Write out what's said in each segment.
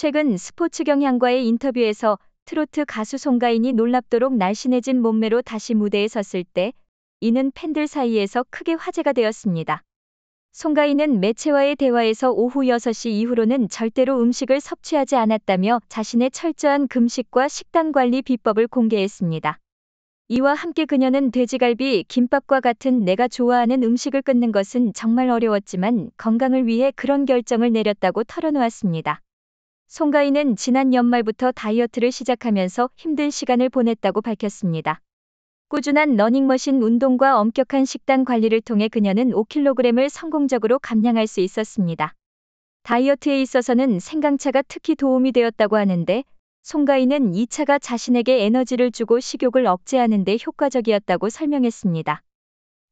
최근 스포츠 경향과의 인터뷰에서 트로트 가수 송가인이 놀랍도록 날씬해진 몸매로 다시 무대에 섰을 때 이는 팬들 사이에서 크게 화제가 되었습니다. 송가인은 매체와의 대화에서 오후 6시 이후로는 절대로 음식을 섭취하지 않았다며 자신의 철저한 금식과 식단 관리 비법을 공개했습니다. 이와 함께 그녀는 돼지갈비, 김밥과 같은 내가 좋아하는 음식을 끊는 것은 정말 어려웠지만 건강을 위해 그런 결정을 내렸다고 털어놓았습니다. 송가인은 지난 연말부터 다이어트를 시작하면서 힘든 시간을 보냈다고 밝혔습니다. 꾸준한 러닝머신 운동과 엄격한 식단 관리를 통해 그녀는 5kg을 성공적으로 감량할 수 있었습니다. 다이어트에 있어서는 생강차가 특히 도움이 되었다고 하는데 송가인은 이 차가 자신에게 에너지를 주고 식욕을 억제하는 데 효과적이었다고 설명했습니다.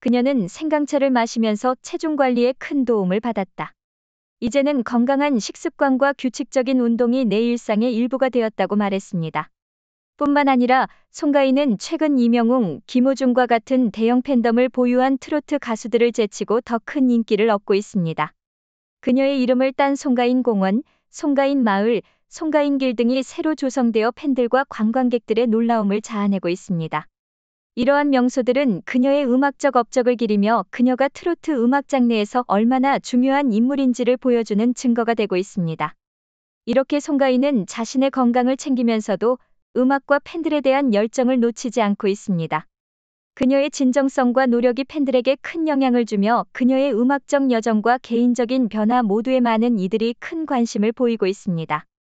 그녀는 생강차를 마시면서 체중 관리에 큰 도움을 받았다. 이제는 건강한 식습관과 규칙적인 운동이 내 일상의 일부가 되었다고 말했습니다. 뿐만 아니라 송가인은 최근 이명웅, 김호중과 같은 대형 팬덤을 보유한 트로트 가수들을 제치고 더 큰 인기를 얻고 있습니다. 그녀의 이름을 딴 송가인 공원, 송가인 마을, 송가인길 등이 새로 조성되어 팬들과 관광객들의 놀라움을 자아내고 있습니다. 이러한 명소들은 그녀의 음악적 업적을 기리며 그녀가 트로트 음악 장르에서 얼마나 중요한 인물인지를 보여주는 증거가 되고 있습니다. 이렇게 송가인은 자신의 건강을 챙기면서도 음악과 팬들에 대한 열정을 놓치지 않고 있습니다. 그녀의 진정성과 노력이 팬들에게 큰 영향을 주며 그녀의 음악적 여정과 개인적인 변화 모두에 많은 이들이 큰 관심을 보이고 있습니다.